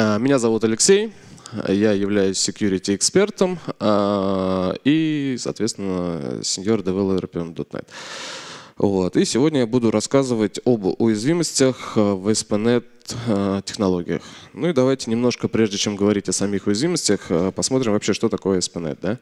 А, меня зовут Алексей, я являюсь security-экспертом а, и, соответственно, senior developer.net. Вот. И сегодня я буду рассказывать об уязвимостях э, в SPNet э, технологиях. Ну и давайте немножко, прежде чем говорить о самих уязвимостях, э, посмотрим вообще, что такое SPNet. Да?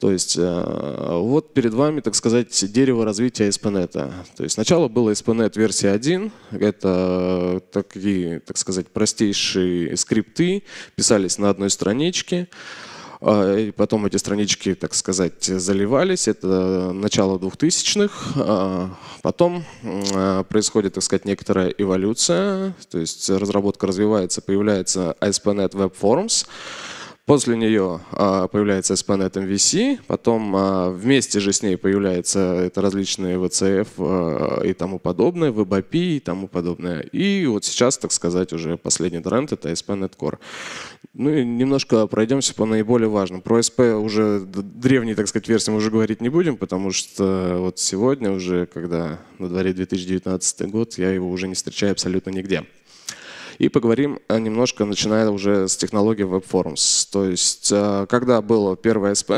То есть вот перед вами, так сказать, дерево развития SPNet. То есть сначала было SPNet версия 1, это такие, так сказать, простейшие скрипты, писались на одной страничке. А, и потом эти странички, так сказать, заливались. Это начало 2000-х. А потом а, происходит, так сказать, некоторая эволюция. То есть разработка развивается, появляется ASP.NET Web Forms. После нее появляется Asp.net MVC, потом вместе же с ней появляются это различные VCF и тому подобное, WebAP и тому подобное. И вот сейчас, так сказать, уже последний тренд — это Asp.net Core. Ну и немножко пройдемся по наиболее важным. Про СП уже древней, так сказать, версии мы уже говорить не будем, потому что вот сегодня уже, когда на дворе 2019 год, я его уже не встречаю абсолютно нигде. И поговорим а, немножко, начиная уже с технологии WebForms. То есть, а, когда было первое СП,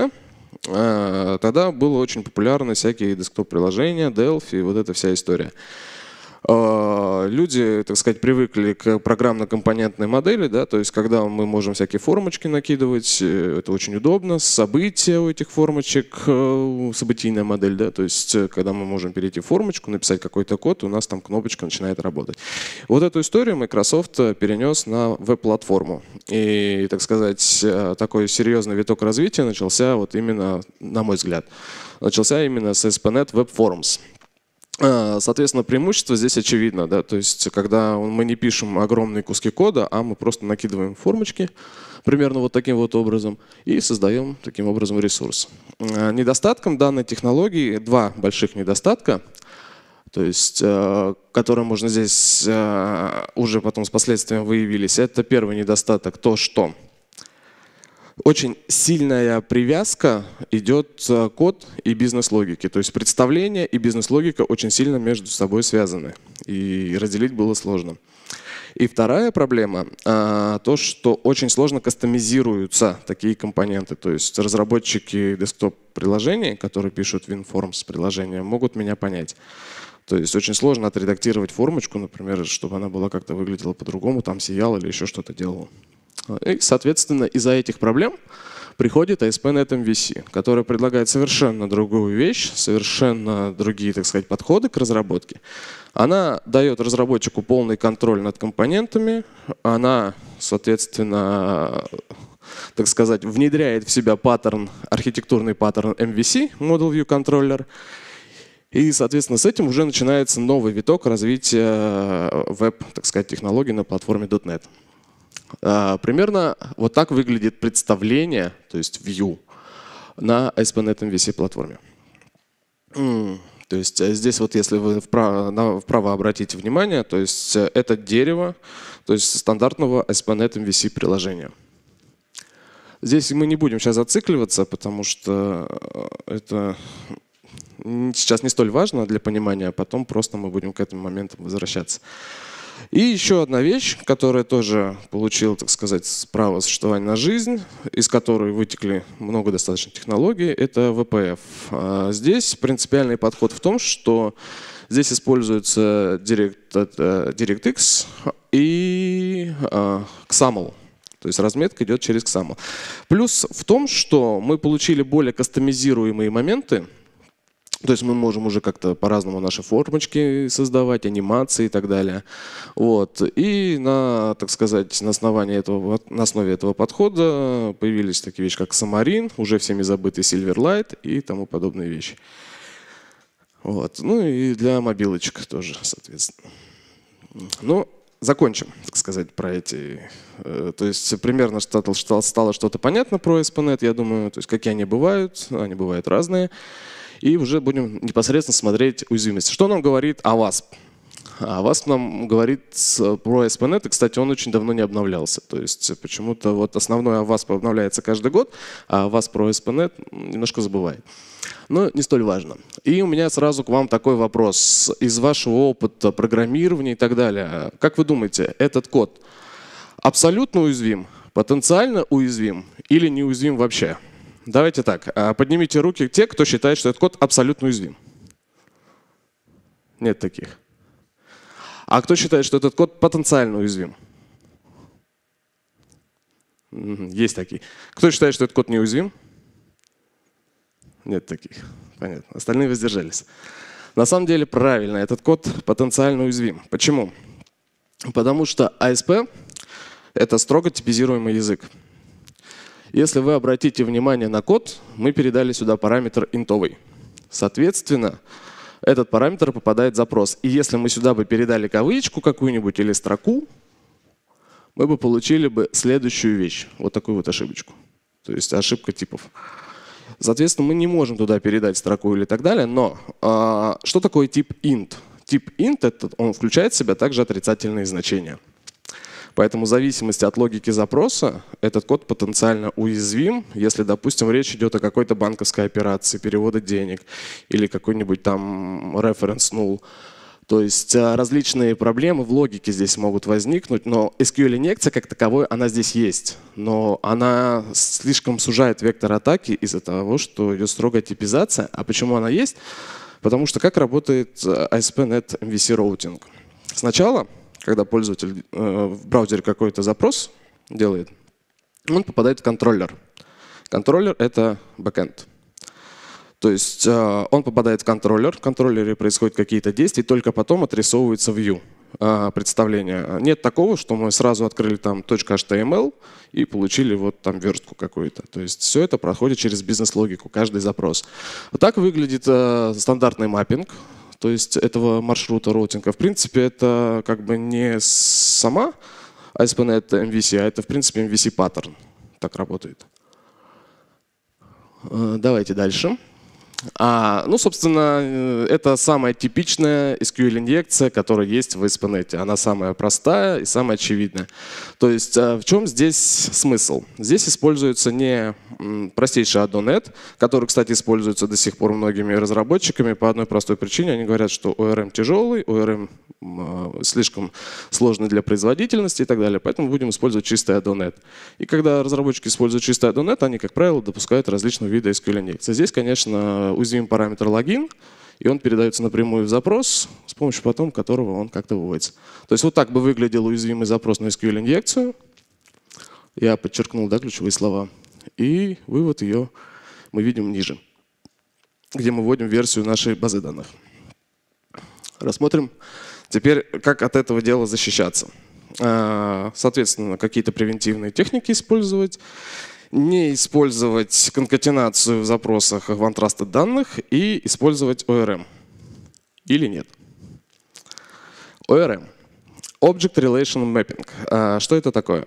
а, тогда было очень популярны всякие десктоп-приложения, Delphi и вот эта вся история. Э, люди, так сказать, привыкли к программно-компонентной модели, да, то есть когда мы можем всякие формочки накидывать, э, это очень удобно, события у этих формочек, э, событийная модель, да, то есть когда мы можем перейти в формочку, написать какой-то код, у нас там кнопочка начинает работать. Вот эту историю Microsoft перенес на веб-платформу. И, так сказать, такой серьезный виток развития начался вот именно, на мой взгляд, начался именно с SPNet Web Forms. Э, соответственно, преимущество здесь очевидно. Да? То есть, когда мы не пишем огромные куски кода, а мы просто накидываем формочки примерно вот таким вот образом и создаем таким образом ресурс. Э, недостатком данной технологии два больших недостатка, то есть, э, которые можно здесь уже потом с последствиями выявились. Это первый недостаток, то что очень сильная привязка идет э, код и бизнес-логики. То есть представление и бизнес-логика очень сильно между собой связаны. И разделить было сложно. И вторая проблема э, то, что очень сложно кастомизируются такие компоненты. То есть разработчики десктоп-приложений, которые пишут WinForms приложения, могут меня понять. То есть очень сложно отредактировать формочку, например, чтобы она была как-то выглядела по-другому, там сияла или еще что-то делала. И, соответственно, из-за этих проблем приходит ASP.NET MVC, который предлагает совершенно другую вещь, совершенно другие, так сказать, подходы к разработке. Она дает разработчику полный контроль над компонентами, она, соответственно, так сказать, внедряет в себя паттерн, архитектурный паттерн MVC, Model View Controller, и, соответственно, с этим уже начинается новый виток развития веб, так сказать, технологий на платформе .NET. Э, примерно вот так выглядит представление, то есть view, на ASP.NET MVC платформе. То есть э, здесь вот если вы вправо, вправо обратите внимание, то есть э, это дерево, то есть стандартного ASP.NET MVC приложения. Здесь мы не будем сейчас зацикливаться, потому что это сейчас не столь важно для понимания, а потом просто мы будем к этому моменту возвращаться. И еще одна вещь, которая тоже получила, так сказать, право существования на жизнь, из которой вытекли много достаточно технологий, это VPF. А здесь принципиальный подход в том, что здесь используется Direct, э, DirectX и а, XAML. То есть разметка идет через XAML. Плюс в том, что мы получили более кастомизируемые моменты, то есть мы можем уже как-то по-разному наши формочки создавать, анимации и так далее. Вот. И на, так сказать, на, основании этого, на основе этого подхода появились такие вещи, как Самарин, уже всеми забытый Silverlight и тому подобные вещи. Вот. Ну и для мобилочек тоже, соответственно. Ну, закончим, так сказать, про эти... Э, то есть примерно стало что-то понятно про SPNet, я думаю, то есть какие они бывают, они бывают разные и уже будем непосредственно смотреть уязвимость. Что нам говорит о вас? А вас нам говорит про SPNet, и, кстати, он очень давно не обновлялся. То есть почему-то вот основной вас обновляется каждый год, а вас про SPNet немножко забывает. Но не столь важно. И у меня сразу к вам такой вопрос. Из вашего опыта программирования и так далее, как вы думаете, этот код абсолютно уязвим, потенциально уязвим или не неуязвим вообще? Давайте так. А, поднимите руки те, кто считает, что этот код абсолютно уязвим. Нет таких. А кто считает, что этот код потенциально уязвим? Есть такие. Кто считает, что этот код неуязвим? Нет таких. Понятно. Остальные воздержались. На самом деле правильно, этот код потенциально уязвим. Почему? Потому что ASP а — это строго типизируемый язык. Если вы обратите внимание на код, мы передали сюда параметр интовый. Соответственно, этот параметр попадает в запрос. И если мы сюда бы передали кавычку какую-нибудь или строку, мы бы получили бы следующую вещь, вот такую вот ошибочку. То есть ошибка типов. Соответственно, мы не можем туда передать строку или так далее, но э, что такое тип int? Тип int, этот, он включает в себя также отрицательные значения. Поэтому в зависимости от логики запроса этот код потенциально уязвим, если, допустим, речь идет о какой-то банковской операции, перевода денег или какой-нибудь там референс null. То есть э, различные проблемы в логике здесь могут возникнуть, но SQL-инъекция как таковой, она здесь есть. Но она слишком сужает вектор атаки из-за того, что идет строгая типизация. А почему она есть? Потому что как работает э, ASP.NET MVC роутинг? Сначала когда пользователь э, в браузере какой-то запрос делает, он попадает в контроллер. Контроллер — это бэкэнд. То есть э, он попадает в контроллер, в контроллере происходят какие-то действия, и только потом отрисовывается view э, представление. Нет такого, что мы сразу открыли там .html и получили вот там верстку какую-то. То есть все это проходит через бизнес-логику, каждый запрос. Вот так выглядит э, стандартный маппинг то есть этого маршрута роутинга. В принципе, это как бы не сама ASP.NET MVC, а это, в принципе, MVC паттерн. Так работает. Э, давайте дальше. Дальше. А, ну, собственно, э, это самая типичная SQL-инъекция, которая есть в ASP.NET. Она самая простая и самая очевидная. То есть а, в чем здесь смысл? Здесь используется не простейший Adonet, который, кстати, используется до сих пор многими разработчиками по одной простой причине. Они говорят, что ORM тяжелый, ORM а, слишком сложный для производительности и так далее. Поэтому будем использовать чистый Adonet. И когда разработчики используют чистый Adonet, они, как правило, допускают различного вида SQL-инъекции. Здесь, конечно, узим параметр логин, и он передается напрямую в запрос, с помощью потом которого он как-то выводится. То есть вот так бы выглядел уязвимый запрос на SQL-инъекцию. Я подчеркнул да, ключевые слова. И вывод ее мы видим ниже, где мы вводим версию нашей базы данных. Рассмотрим теперь, как от этого дела защищаться. А, соответственно, какие-то превентивные техники использовать, не использовать конкатенацию в запросах в антрасты данных и использовать ORM. Или нет? ORM. Object Relation Mapping. А, что это такое?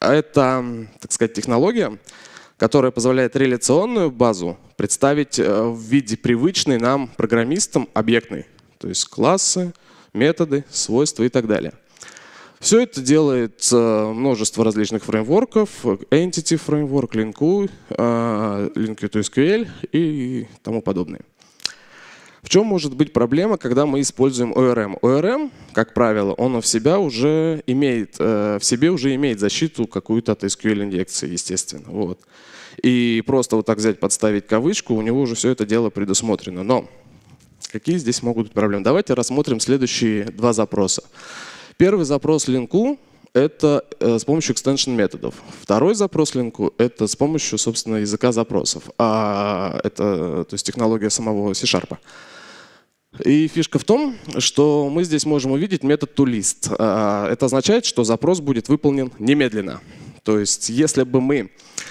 Это, так сказать, технология, которая позволяет реляционную базу представить э, в виде привычной нам программистам объектной, то есть классы, методы, свойства и так далее. Все это делает множество различных фреймворков, Entity Framework, Linku, link to sql а, и тому подобное. В чем может быть проблема, когда мы используем ORM? ORM, как правило, он в, себя уже имеет, э, в себе уже имеет защиту какую-то от SQL-инъекции, естественно. Вот. И просто вот так взять, подставить кавычку, у него уже все это дело предусмотрено. Но какие здесь могут быть проблемы? Давайте рассмотрим следующие два запроса. Первый запрос линку — это э, с помощью extension методов. Второй запрос линку — это с помощью, собственно, языка запросов. А это то есть технология самого C-Sharp. И фишка в том, что мы здесь можем увидеть метод toList. А, это означает, что запрос будет выполнен немедленно. То есть если бы мы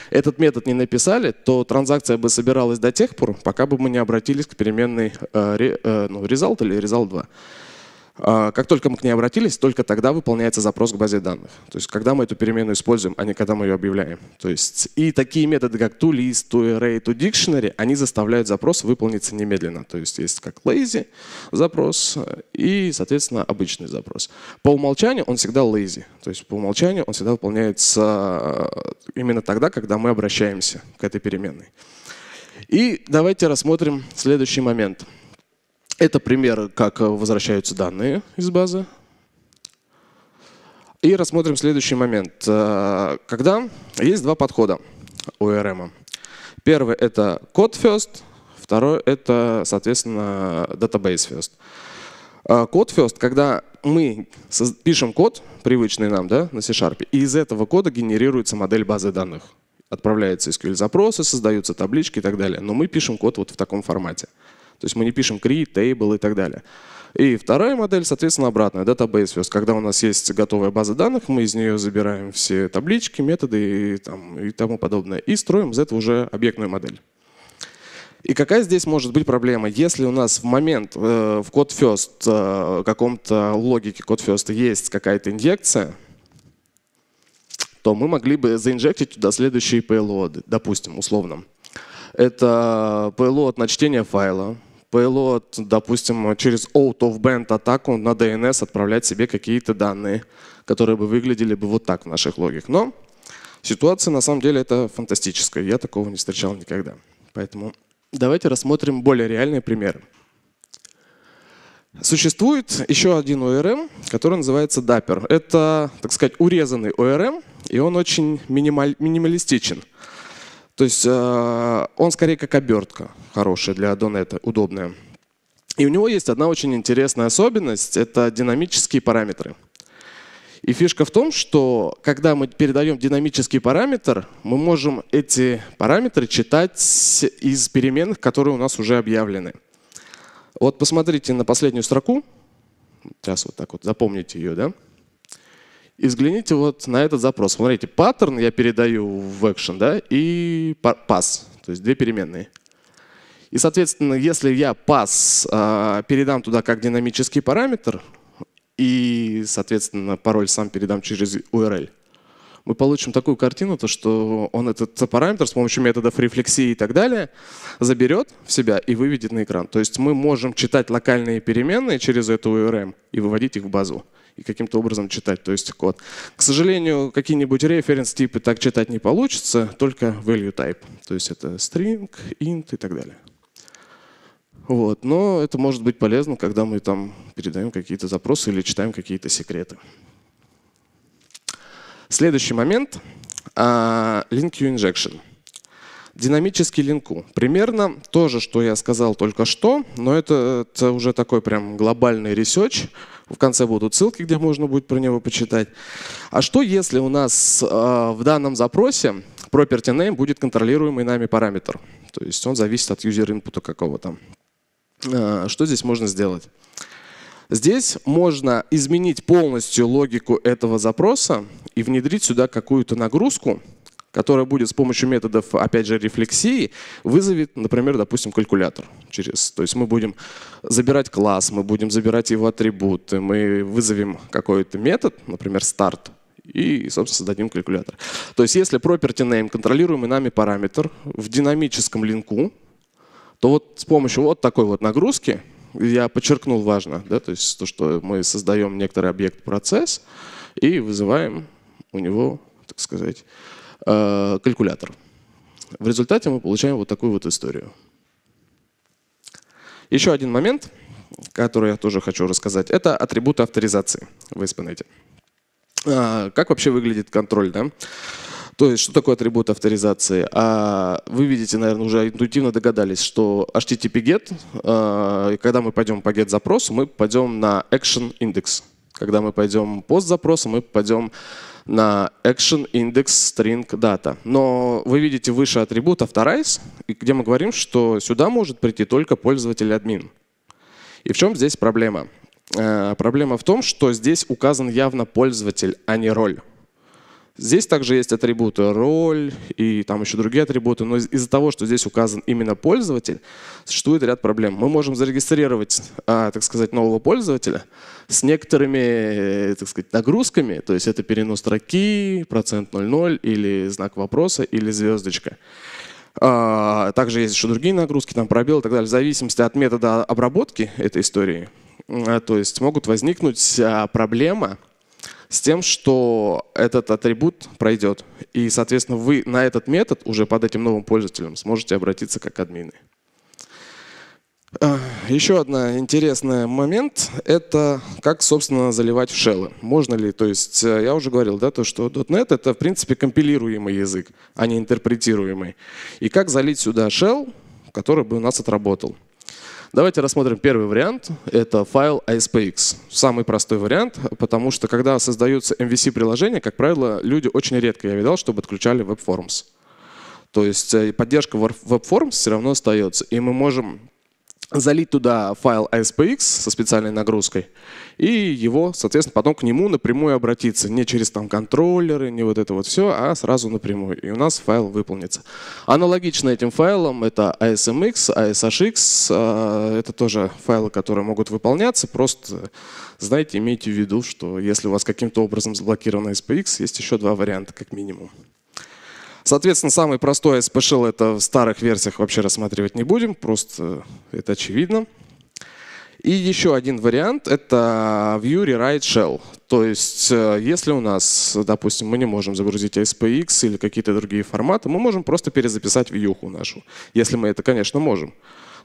этот метод не написали, то транзакция бы собиралась до тех пор, пока бы мы не обратились к переменной э, э, ну, result или result 2. А, как только мы к ней обратились, только тогда выполняется запрос к базе данных. То есть когда мы эту переменную используем, а не когда мы ее объявляем. То есть и такие методы, как toList, toArray, toDictionary, они заставляют запрос выполниться немедленно. То есть есть как lazy запрос и, соответственно, обычный запрос. По умолчанию он всегда lazy. То есть по умолчанию он всегда выполняется э, именно тогда, когда мы обращаемся к этой переменной. И давайте рассмотрим следующий момент – это пример, как э, возвращаются данные из базы. И рассмотрим следующий момент. Э, когда есть два подхода у РМ. Первый — это код first, второй — это, соответственно, database first. Э, код first, когда мы пишем код, привычный нам да, на C-Sharp, и из этого кода генерируется модель базы данных. Отправляются SQL-запросы, создаются таблички и так далее. Но мы пишем код вот в таком формате. То есть мы не пишем create, table и так далее. И вторая модель, соответственно, обратная, database views. Когда у нас есть готовая база данных, мы из нее забираем все таблички, методы и, там, и тому подобное. И строим из этого уже объектную модель. И какая здесь может быть проблема? Если у нас в момент э, в код first, э, каком-то логике код first есть какая-то инъекция, то мы могли бы заинжектить туда следующие payload, допустим, условно. Это payload на чтение файла, payload, допустим, через out-of-band атаку на DNS отправлять себе какие-то данные, которые бы выглядели бы вот так в наших логик. Но ситуация на самом деле это фантастическая. Я такого не встречал никогда. Поэтому давайте рассмотрим более реальные примеры. Существует еще один ORM, который называется Dapper. Это, так сказать, урезанный ORM, и он очень минималь, минималистичен. То есть э, он скорее как обертка хорошая для донета, удобная. И у него есть одна очень интересная особенность — это динамические параметры. И фишка в том, что когда мы передаем динамический параметр, мы можем эти параметры читать из переменных, которые у нас уже объявлены. Вот посмотрите на последнюю строку. Сейчас вот так вот запомните ее, да? И взгляните вот на этот запрос. Смотрите, паттерн я передаю в action, да, и пас, то есть две переменные. И, соответственно, если я пас э, передам туда как динамический параметр, и, соответственно, пароль сам передам через URL, мы получим такую картину, то, что он этот параметр с помощью методов рефлексии и так далее заберет в себя и выведет на экран. То есть мы можем читать локальные переменные через эту URM и выводить их в базу и каким-то образом читать, то есть код. К сожалению, какие-нибудь референс-типы так читать не получится, только value type. То есть это string, int и так далее. Вот. Но это может быть полезно, когда мы там передаем какие-то запросы или читаем какие-то секреты. Следующий момент uh, — link injection. Динамический линку. Примерно то же, что я сказал только что, но это, это уже такой прям глобальный ресерч, в конце будут ссылки, где можно будет про него почитать. А что, если у нас э, в данном запросе property name будет контролируемый нами параметр? То есть он зависит от user input какого-то. Э, что здесь можно сделать? Здесь можно изменить полностью логику этого запроса и внедрить сюда какую-то нагрузку, которая будет с помощью методов, опять же, рефлексии, вызовет, например, допустим, калькулятор. Через, то есть мы будем забирать класс, мы будем забирать его атрибуты, мы вызовем какой-то метод, например, старт, и, собственно, создадим калькулятор. То есть если property name, контролируемый нами параметр, в динамическом линку, то вот с помощью вот такой вот нагрузки, я подчеркнул важно, да, то есть то, что мы создаем некоторый объект-процесс и вызываем у него, так сказать, Э, калькулятор. В результате мы получаем вот такую вот историю. Еще один момент, который я тоже хочу рассказать, это атрибуты авторизации в ASP.NET. А, как вообще выглядит контроль? Да? То есть, что такое атрибут авторизации? А, вы видите, наверное, уже интуитивно догадались, что HTTP GET, а, когда мы пойдем по GET запросу, мы пойдем на action index. Когда мы пойдем пост запросу, мы пойдем на action index string data. Но вы видите выше атрибут authorize, а где мы говорим, что сюда может прийти только пользователь админ. И в чем здесь проблема? Э, проблема в том, что здесь указан явно пользователь, а не роль. Здесь также есть атрибуты роль и там еще другие атрибуты, но из-за того, что здесь указан именно пользователь, существует ряд проблем. Мы можем зарегистрировать, а, так сказать, нового пользователя с некоторыми, э, так сказать, нагрузками, то есть это перенос строки, процент 0,0 или знак вопроса или звездочка. А, также есть еще другие нагрузки, там пробел и так далее, в зависимости от метода обработки этой истории. А, то есть могут возникнуть проблемы с тем, что этот атрибут пройдет. И, соответственно, вы на этот метод уже под этим новым пользователем сможете обратиться как админы. А, еще один интересный момент — это как, собственно, заливать в шеллы. Можно ли, то есть э, я уже говорил, да, то, что .NET — это, в принципе, компилируемый язык, а не интерпретируемый. И как залить сюда shell, который бы у нас отработал. Давайте рассмотрим первый вариант. Это файл ASPX. Самый простой вариант, потому что когда создаются MVC-приложения, как правило, люди очень редко, я видал, чтобы отключали WebForms. То есть э, поддержка WebForms все равно остается. И мы можем залить туда файл ASPX со специальной нагрузкой и его, соответственно, потом к нему напрямую обратиться. Не через там контроллеры, не вот это вот все, а сразу напрямую. И у нас файл выполнится. Аналогично этим файлам это ASMX, ASHX. А, это тоже файлы, которые могут выполняться. Просто, знаете, имейте в виду, что если у вас каким-то образом заблокировано SPX, есть еще два варианта как минимум. Соответственно, самый простой SPShell это в старых версиях вообще рассматривать не будем, просто э, это очевидно. И еще один вариант — это View Rewrite Shell. То есть э, если у нас, допустим, мы не можем загрузить SPX или какие-то другие форматы, мы можем просто перезаписать вьюху нашу, если мы это, конечно, можем.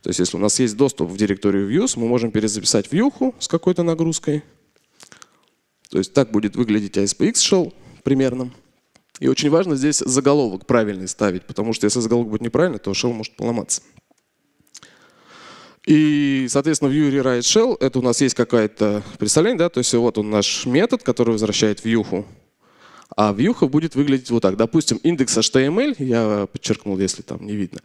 То есть если у нас есть доступ в директорию views, мы можем перезаписать вьюху с какой-то нагрузкой. То есть так будет выглядеть ASPX Shell примерно. И очень важно здесь заголовок правильный ставить, потому что если заголовок будет неправильный, то shell может поломаться. И, соответственно, view Rewrite Shell это у нас есть какое-то представление, да, то есть вот он наш метод, который возвращает вьюху, а вьюха будет выглядеть вот так. Допустим, индекс HTML, я подчеркнул, если там не видно,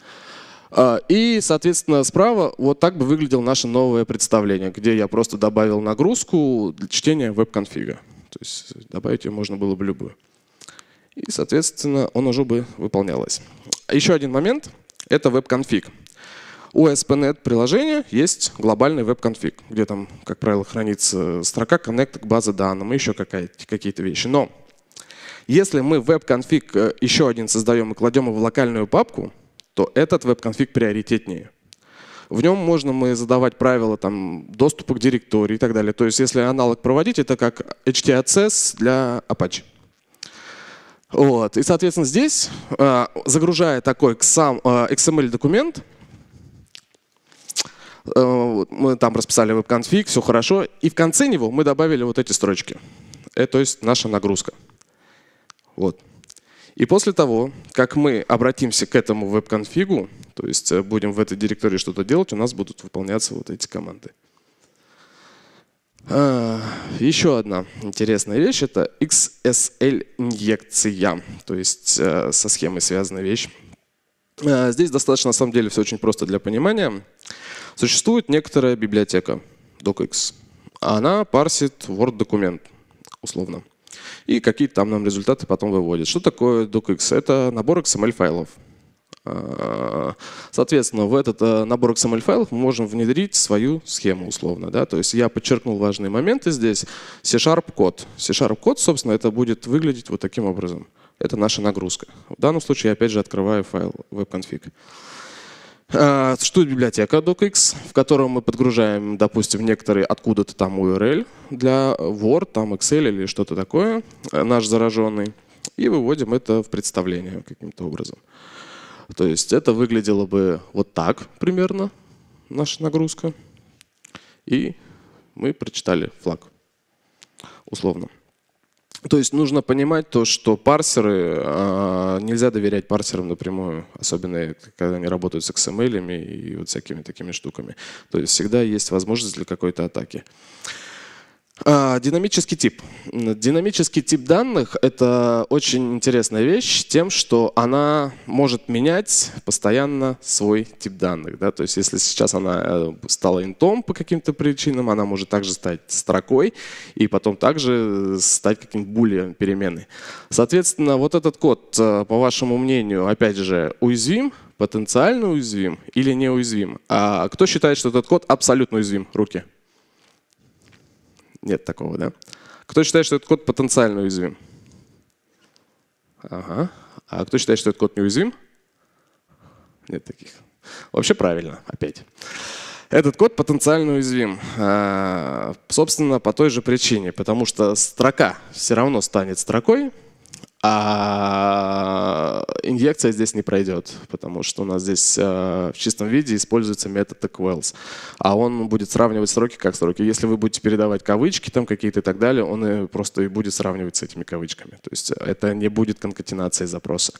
а, и, соответственно, справа вот так бы выглядело наше новое представление, где я просто добавил нагрузку для чтения веб-конфига. То есть добавить ее можно было бы любую и, соответственно, он уже бы выполнялось. Еще один момент — это веб-конфиг. У ASP.NET приложения есть глобальный веб-конфиг, где там, как правило, хранится строка коннект к базе данным и еще какие-то вещи. Но если мы веб-конфиг э, еще один создаем и кладем его в локальную папку, то этот веб-конфиг приоритетнее. В нем можно мы задавать правила там, доступа к директории и так далее. То есть если аналог проводить, это как HTAccess для Apache. Вот. И, соответственно, здесь, э, загружая такой э, XML-документ, э, мы там расписали веб-конфиг, все хорошо, и в конце него мы добавили вот эти строчки. Это, то есть наша нагрузка. Вот. И после того, как мы обратимся к этому веб-конфигу, то есть будем в этой директории что-то делать, у нас будут выполняться вот эти команды. А, Еще одна интересная вещь – это XSL-инъекция, то есть э, со схемой связанная вещь. А, здесь достаточно, на самом деле, все очень просто для понимания. Существует некоторая библиотека docx. Она парсит Word-документ, условно. И какие-то там нам результаты потом выводит. Что такое docx? Это набор XML-файлов. Э, соответственно, в этот э, набор XML-файлов мы можем внедрить свою схему условно. Да? То есть я подчеркнул важные моменты здесь. C-Sharp код. C-Sharp код, собственно, это будет выглядеть вот таким образом. Это наша нагрузка. В данном случае я опять же открываю файл webconfig. Э, существует библиотека docx, в котором мы подгружаем, допустим, некоторые откуда-то там URL для Word, там Excel или что-то такое, наш зараженный, и выводим это в представление каким-то образом. То есть это выглядело бы вот так примерно, наша нагрузка. И мы прочитали флаг, условно. То есть нужно понимать то, что парсеры, а, нельзя доверять парсерам напрямую, особенно когда они работают с XML и вот всякими такими штуками. То есть всегда есть возможность для какой-то атаки. А, динамический тип. Динамический тип данных — это очень интересная вещь тем, что она может менять постоянно свой тип данных. Да? То есть если сейчас она э, стала интом по каким-то причинам, она может также стать строкой и потом также э, стать каким-нибудь булем переменной. Соответственно, вот этот код, э, по вашему мнению, опять же, уязвим, потенциально уязвим или неуязвим? А кто считает, что этот код абсолютно уязвим? Руки. Руки. Нет такого, да? Кто считает, что этот код потенциально уязвим? Ага. А кто считает, что этот код неуязвим? Нет таких. Вообще правильно, опять. Этот код потенциально уязвим. А, собственно, по той же причине, потому что строка все равно станет строкой, а инъекция здесь не пройдет, потому что у нас здесь э, в чистом виде используется метод Equals. А он будет сравнивать сроки как сроки. Если вы будете передавать кавычки там какие-то и так далее, он э, просто и будет сравнивать с этими кавычками. То есть э, это не будет конкатенации запроса.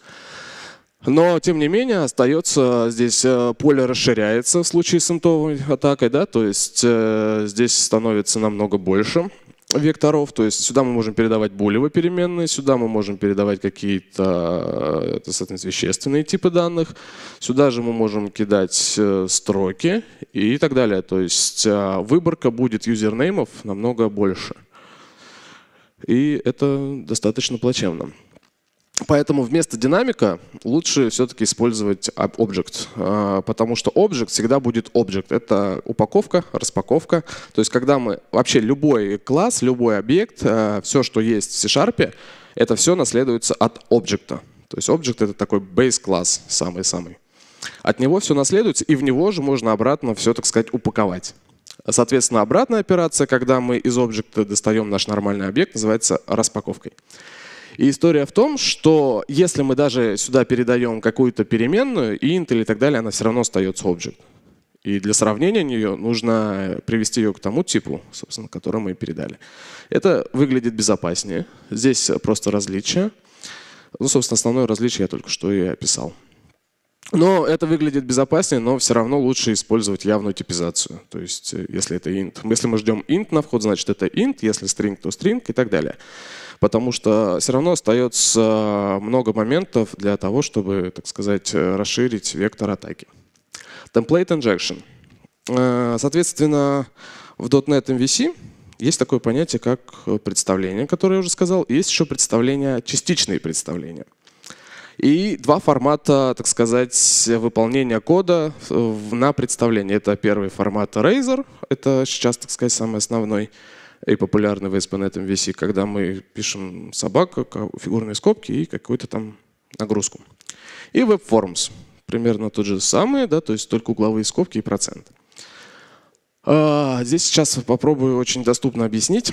Но, тем не менее, остается здесь поле расширяется в случае с интовой атакой, да, то есть э, здесь становится намного больше векторов, то есть сюда мы можем передавать булевые переменные, сюда мы можем передавать какие-то вещественные типы данных, сюда же мы можем кидать э, строки и так далее. То есть э, выборка будет юзернеймов намного больше. И это достаточно плачевно. Поэтому вместо динамика лучше все-таки использовать object, а, потому что object всегда будет object. Это упаковка, распаковка. То есть когда мы вообще любой класс, любой объект, а, все, что есть в C-Sharp, это все наследуется от объекта. То есть object — это такой base-класс самый-самый. От него все наследуется, и в него же можно обратно все, так сказать, упаковать. Соответственно, обратная операция, когда мы из объекта достаем наш нормальный объект, называется распаковкой. И история в том, что если мы даже сюда передаем какую-то переменную, и Intel и так далее, она все равно остается object. И для сравнения нее нужно привести ее к тому типу, собственно, который мы передали. Это выглядит безопаснее. Здесь просто различие. Ну, собственно, основное различие я только что и описал. Но это выглядит безопаснее, но все равно лучше использовать явную типизацию. То есть э, если это int. Если мы ждем int на вход, значит это int. Если string, то string и так далее. Потому что все равно остается много моментов для того, чтобы, так сказать, э, расширить вектор атаки. Template injection. Э, соответственно, в .NET MVC есть такое понятие, как представление, которое я уже сказал. Есть еще представления, частичные представления – и два формата, так сказать, выполнения кода э, на представление. Это первый формат Razer, это сейчас, так сказать, самый основной и популярный в ASP.NET MVC, когда мы пишем собака, фигурные скобки и какую-то там нагрузку. И Web Forms. Примерно тот же самый, да, то есть только угловые скобки и процент. А, здесь сейчас попробую очень доступно объяснить.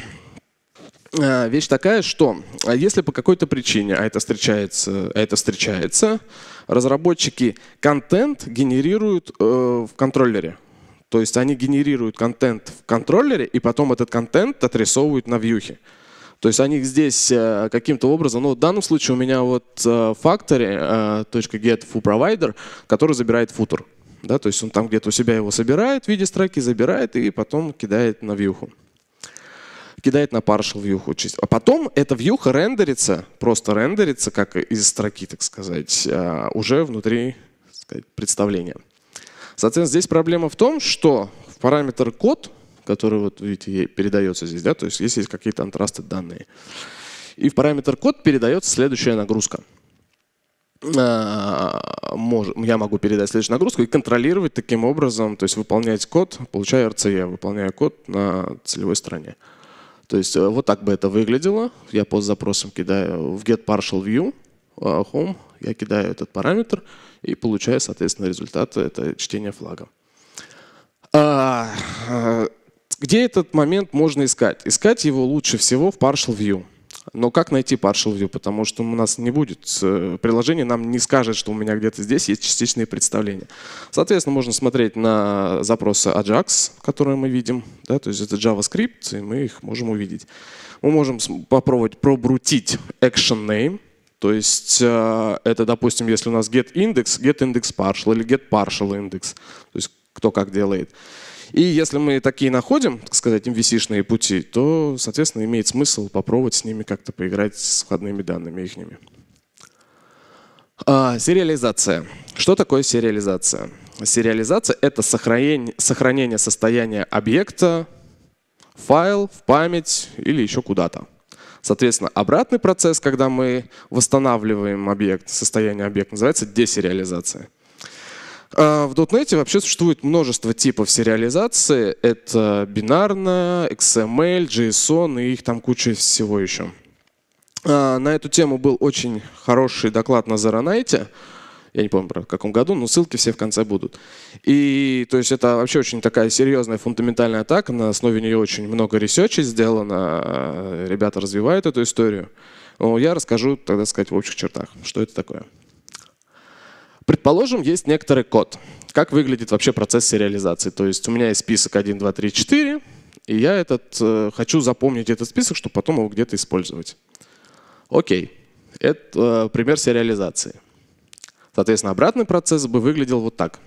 А, вещь такая, что а, если по какой-то причине, а это встречается, а это встречается, разработчики контент генерируют э, в контроллере. То есть они генерируют контент в контроллере и потом этот контент отрисовывают на вьюхе. То есть они здесь э, каким-то образом, ну в данном случае у меня вот э, factory, э, .get foo provider, который забирает футер. Да, то есть он там где-то у себя его собирает в виде строки, забирает и потом кидает на вьюху кидает на Partial вьюху. А потом эта вьюха рендерится, просто рендерится, как из строки, так сказать, а, уже внутри так сказать, представления. Соответственно, здесь проблема в том, что в параметр код, который, вот видите, передается здесь, да, то есть здесь есть какие-то антрасты данные, и в параметр код передается следующая нагрузка а, – я могу передать следующую нагрузку и контролировать таким образом, то есть выполнять код, получая RCE, выполняя код на целевой стороне. То есть э, вот так бы это выглядело. Я пост запросом кидаю в get partial view а, home, я кидаю этот параметр и получаю, соответственно, результат — это чтение флага. А, э, где этот момент можно искать? Искать его лучше всего в partial view. Но как найти Partial View? Потому что у нас не будет э, приложение, нам не скажет, что у меня где-то здесь есть частичные представления. Соответственно, можно смотреть на запросы Ajax, которые мы видим. Да, то есть это JavaScript, и мы их можем увидеть. Мы можем попробовать пробрутить action name. То есть э, это, допустим, если у нас get index, get index partial или get partial index. То есть кто как делает. И если мы такие находим, так сказать, MVC-шные пути, то, соответственно, имеет смысл попробовать с ними как-то поиграть с входными данными их. А, сериализация. Что такое сериализация? Сериализация — это сохранение, сохранение состояния объекта, файл, в память или еще куда-то. Соответственно, обратный процесс, когда мы восстанавливаем объект, состояние объекта, называется десериализация. А, в дотнете вообще существует множество типов сериализации. Это бинарная, XML, JSON эм и их там куча всего еще. А, на эту тему был очень хороший доклад на Заранайте. Я не помню, в каком году, но ссылки все в конце будут. И то есть это вообще очень такая серьезная фундаментальная атака. На основе нее очень много ресерчей сделано. Ребята развивают эту историю. Но я расскажу, тогда сказать, в общих чертах, что это такое. Предположим, есть некоторый код. Как выглядит вообще процесс сериализации? То есть у меня есть список 1, 2, 3, 4, и я этот, э, хочу запомнить этот список, чтобы потом его где-то использовать. Окей, это э, пример сериализации. Соответственно, обратный процесс бы выглядел вот так.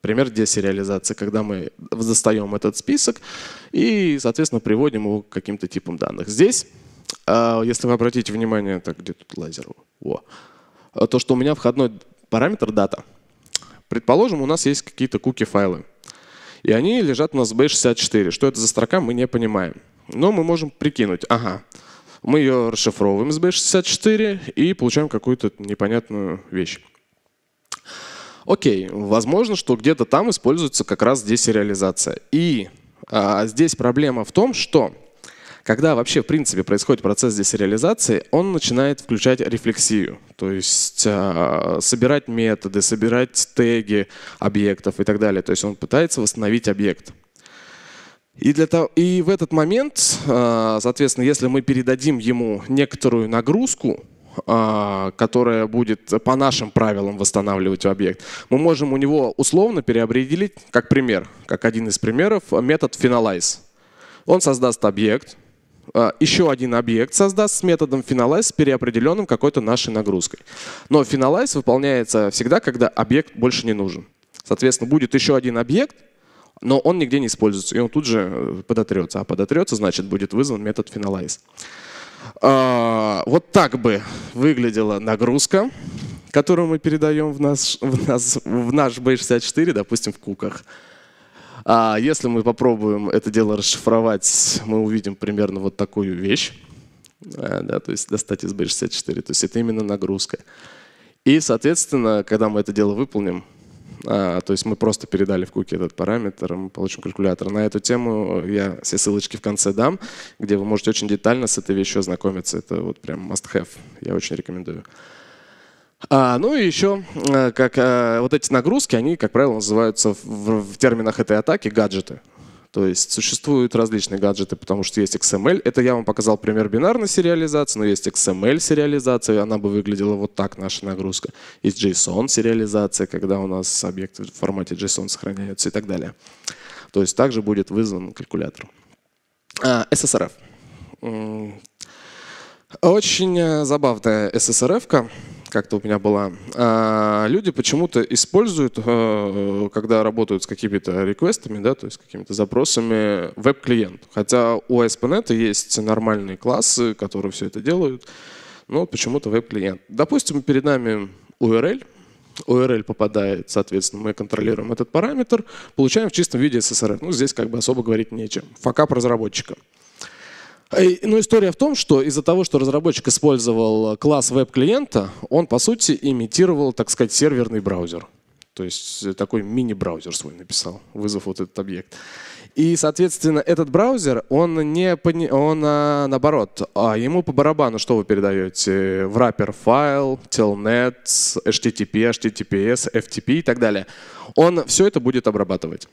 Пример десериализации, когда мы достаем этот список и, соответственно, приводим его к каким-то типам данных. Здесь, э, если вы обратите внимание, так, где тут лазер? О. Э, то, что у меня входной Параметр дата. Предположим, у нас есть какие-то куки-файлы. И они лежат у нас в B64. Что это за строка, мы не понимаем. Но мы можем прикинуть. Ага, мы ее расшифровываем с B64 и получаем какую-то непонятную вещь. Окей, возможно, что где-то там используется как раз здесь реализация. И а, здесь проблема в том, что когда вообще, в принципе, происходит процесс десериализации, он начинает включать рефлексию, то есть э, собирать методы, собирать теги объектов и так далее. То есть он пытается восстановить объект. И, для того, и в этот момент, а, соответственно, если мы передадим ему некоторую нагрузку, а, которая будет по нашим правилам восстанавливать объект, мы можем у него условно переопределить, как пример, как один из примеров, метод finalize. Он создаст объект, а, еще один объект создаст с методом finalize с переопределенным какой-то нашей нагрузкой. Но finalize выполняется всегда, когда объект больше не нужен. Соответственно, будет еще один объект, но он нигде не используется, и он тут же э, подотрется. А подотрется, значит, будет вызван метод finalize. А, вот так бы выглядела нагрузка, которую мы передаем в наш, в наш, в наш B64, допустим, в куках. А если мы попробуем это дело расшифровать, мы увидим примерно вот такую вещь. Э, да, то есть достать из B64. То есть это именно нагрузка. И, соответственно, когда мы это дело выполним, а, то есть мы просто передали в куки этот параметр, мы получим калькулятор. На эту тему я все ссылочки в конце дам, где вы можете очень детально с этой вещью ознакомиться. Это вот прям must have. Я очень рекомендую. А, ну и еще, э, как а, вот эти нагрузки, они, как правило, называются в, в терминах этой атаки гаджеты. То есть существуют различные гаджеты, потому что есть XML. Это я вам показал пример бинарной сериализации, но есть XML сериализация, она бы выглядела вот так, наша нагрузка. Есть JSON сериализация, когда у нас объекты в формате JSON сохраняются и так далее. То есть также будет вызван калькулятор. А, SSRF. Очень э, забавная SSRF-ка как-то у меня была. А, люди почему-то используют, э, когда работают с какими-то реквестами, да, то есть какими-то запросами, веб-клиент. Хотя у ASP.NET есть нормальные классы, которые все это делают, но почему-то веб-клиент. Допустим, перед нами URL, URL попадает, соответственно, мы контролируем этот параметр, получаем в чистом виде SSRF. Ну, здесь как бы особо говорить нечем. Факап разработчика. разработчика. Э, но история в том, что из-за того, что разработчик использовал э, класс веб-клиента, он, по сути, имитировал, так сказать, серверный браузер. То есть э, такой мини-браузер свой написал, вызов вот этот объект. И, соответственно, этот браузер, он не пони... он а, наоборот, а ему по барабану, что вы передаете, в файл, telnet, http, https, ftp и так далее. Он все это будет обрабатывать.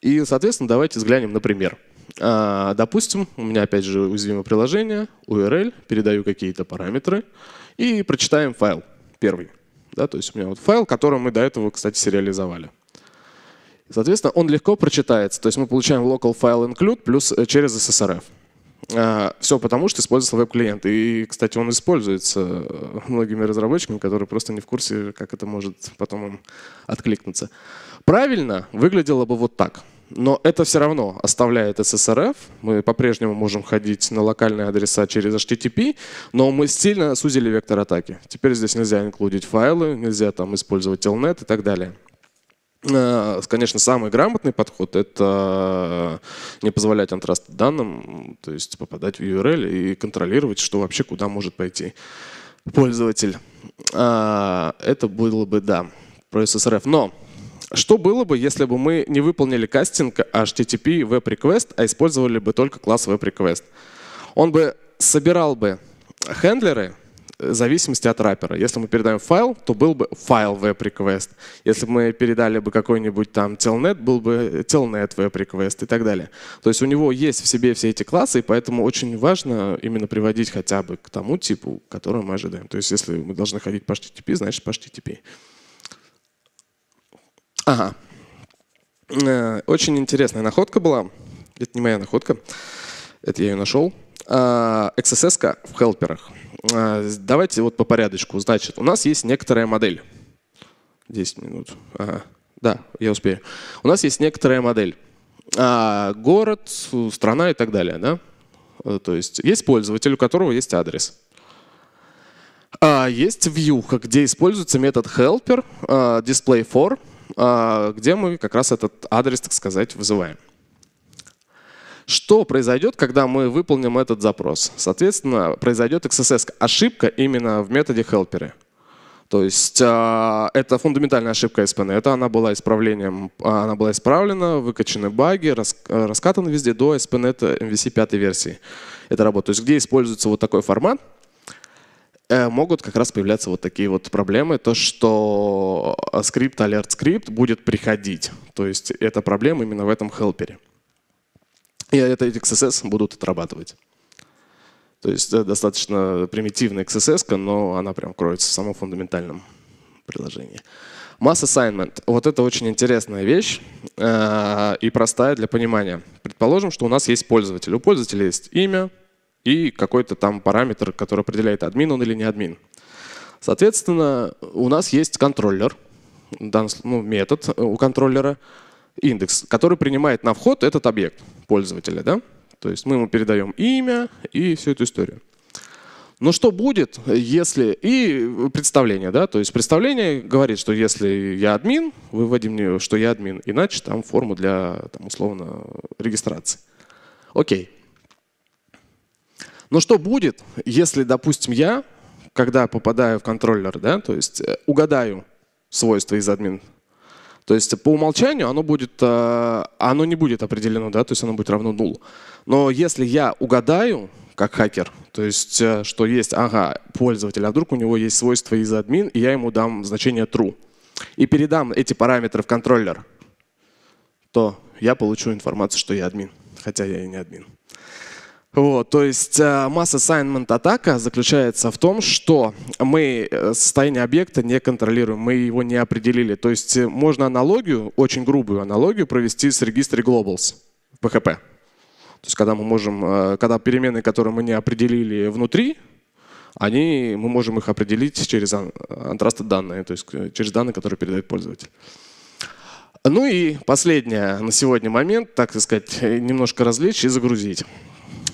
И, соответственно, давайте взглянем на пример. А, допустим, у меня опять же уязвимое приложение, URL, передаю какие-то параметры и прочитаем файл первый. Да, то есть у меня вот файл, который мы до этого, кстати, сериализовали. Соответственно, он легко прочитается. То есть мы получаем local file include плюс э, через SSRF. А, Все потому, что используется веб-клиент. И, кстати, он используется э, многими разработчиками, которые просто не в курсе, как это может потом им откликнуться. Правильно выглядело бы вот так но это все равно оставляет SSRF. Мы по-прежнему можем ходить на локальные адреса через HTTP, но мы сильно сузили вектор атаки. Теперь здесь нельзя инклюдить файлы, нельзя там использовать telnet и так далее. Э, конечно, самый грамотный подход — это не позволять антраст данным, то есть попадать в URL и контролировать, что вообще куда может пойти пользователь. Э, это было бы, да, про SSRF. Но что было бы, если бы мы не выполнили кастинг HTTP Web Request, а использовали бы только класс Web Request? Он бы собирал бы хендлеры в зависимости от рапера. Если мы передаем файл, то был бы файл Web Request. Если мы передали бы какой-нибудь там telnet, был бы telnet Web Request и так далее. То есть у него есть в себе все эти классы, и поэтому очень важно именно приводить хотя бы к тому типу, который мы ожидаем. То есть если мы должны ходить по HTTP, значит по HTTP. Ага. Э, очень интересная находка была. Это не моя находка. Это я ее нашел. XSS в хелперах. А, давайте вот по порядочку. Значит, у нас есть некоторая модель. 10 минут. Ага. Да, я успею. У нас есть некоторая модель. А, город, страна и так далее. Да? Э, то есть есть пользователь, у которого есть адрес. А, есть вьюха, где используется метод helper, display for, а, где мы как раз этот адрес, так сказать, вызываем. Что произойдет, когда мы выполним этот запрос? Соответственно, произойдет XSS ошибка именно в методе helper. То есть э, это фундаментальная ошибка SPN. Это она была исправлением, она была исправлена, выкачаны баги, рас, раскатаны везде до SPNet MVC 5 версии. Это работа. То есть где используется вот такой формат, Э, могут как раз появляться вот такие вот проблемы, то что э, скрипт, alert скрипт будет приходить. То есть это проблема именно в этом хелпере. И это эти XSS будут отрабатывать. То есть это достаточно примитивная XSS, но она прям кроется в самом фундаментальном приложении. Mass assignment. Вот это очень интересная вещь э, и простая для понимания. Предположим, что у нас есть пользователь. У пользователя есть имя, и какой-то там параметр, который определяет, админ он или не админ. Соответственно, у нас есть контроллер, ну, метод э, у контроллера, индекс, который принимает на вход этот объект пользователя. Да? То есть мы ему передаем имя и всю эту историю. Но что будет, если... И представление, да? То есть представление говорит, что если я админ, выводи мне, что я админ, иначе там форму для, там, условно, регистрации. Окей. Но что будет, если, допустим, я, когда попадаю в контроллер, да, то есть э, угадаю свойство из админ, то есть по умолчанию оно будет, э, оно не будет определено, да, то есть оно будет равно null. Но если я угадаю, как хакер, то есть э, что есть, ага, пользователь, а вдруг у него есть свойство из админ, и я ему дам значение true, и передам эти параметры в контроллер, то я получу информацию, что я админ, хотя я и не админ. Вот, то есть э, масса assignment атака заключается в том, что мы э, состояние объекта не контролируем, мы его не определили. То есть э, можно аналогию, очень грубую аналогию провести с регистрой globals в PHP. То есть когда мы можем, когда перемены, которые мы не определили внутри, они, мы можем их определить через untrusted данные, то есть через данные, которые передает пользователь. Ну и последнее на сегодня момент, так сказать, немножко развлечь и загрузить.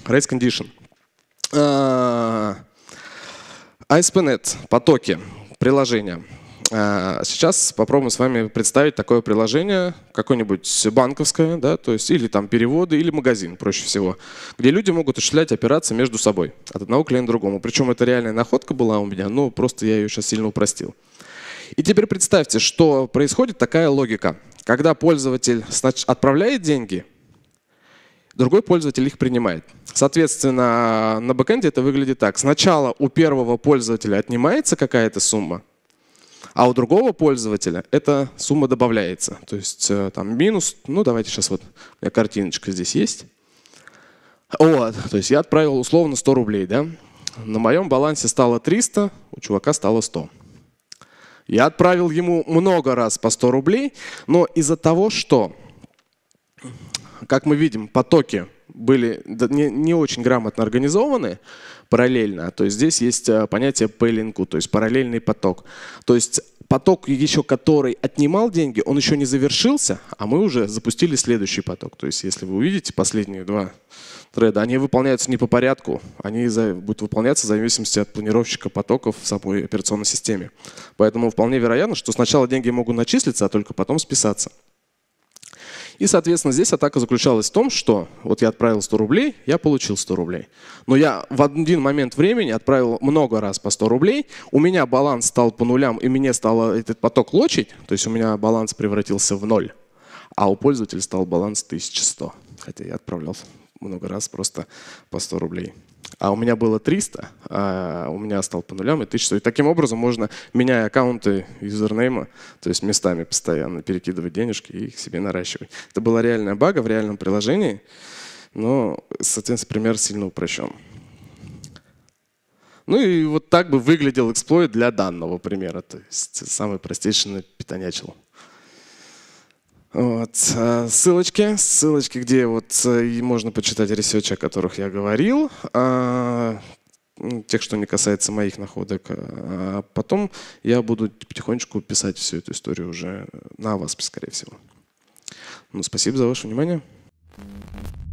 Race Condition. А, ASP.NET, потоки, приложения. А, сейчас попробуем с вами представить такое приложение, какое-нибудь банковское, да, то есть или там переводы, или магазин, проще всего, где люди могут осуществлять операции между собой, от одного клиента к другому. Причем это реальная находка была у меня, но просто я ее сейчас сильно упростил. И теперь представьте, что происходит такая логика. Когда пользователь отправляет деньги, другой пользователь их принимает. Соответственно, на бэкэнде это выглядит так. Сначала у первого пользователя отнимается какая-то сумма, а у другого пользователя эта сумма добавляется. То есть э, там минус, ну давайте сейчас вот, у меня картиночка здесь есть. Вот, то есть я отправил условно 100 рублей, да? На моем балансе стало 300, у чувака стало 100. Я отправил ему много раз по 100 рублей, но из-за того, что как мы видим, потоки были не, не очень грамотно организованы параллельно. То есть здесь есть э, понятие пейлинку, то есть параллельный поток. То есть поток, еще который отнимал деньги, он еще не завершился, а мы уже запустили следующий поток. То есть если вы увидите последние два треда, они выполняются не по порядку, они будут выполняться в зависимости от планировщика потоков в самой операционной системе. Поэтому вполне вероятно, что сначала деньги могут начислиться, а только потом списаться. И, соответственно, здесь атака заключалась в том, что вот я отправил 100 рублей, я получил 100 рублей. Но я в один момент времени отправил много раз по 100 рублей, у меня баланс стал по нулям, и мне стало этот поток лочить, то есть у меня баланс превратился в ноль, а у пользователя стал баланс 1100, хотя я отправлял много раз просто по 100 рублей а у меня было 300, а у меня стал по нулям и 1100. И таким образом можно, меняя аккаунты юзернейма, то есть местами постоянно перекидывать денежки и их себе наращивать. Это была реальная бага в реальном приложении, но, соответственно, пример сильно упрощен. Ну и вот так бы выглядел эксплойт для данного примера, то есть самый простейший питанячил. Вот. Э, ссылочки, ссылочки, где вот э, можно почитать ресечи, о которых я говорил, а, тех, что не касается моих находок. А, а потом я буду потихонечку писать всю эту историю уже на вас, скорее всего. Ну, спасибо за ваше внимание. thank you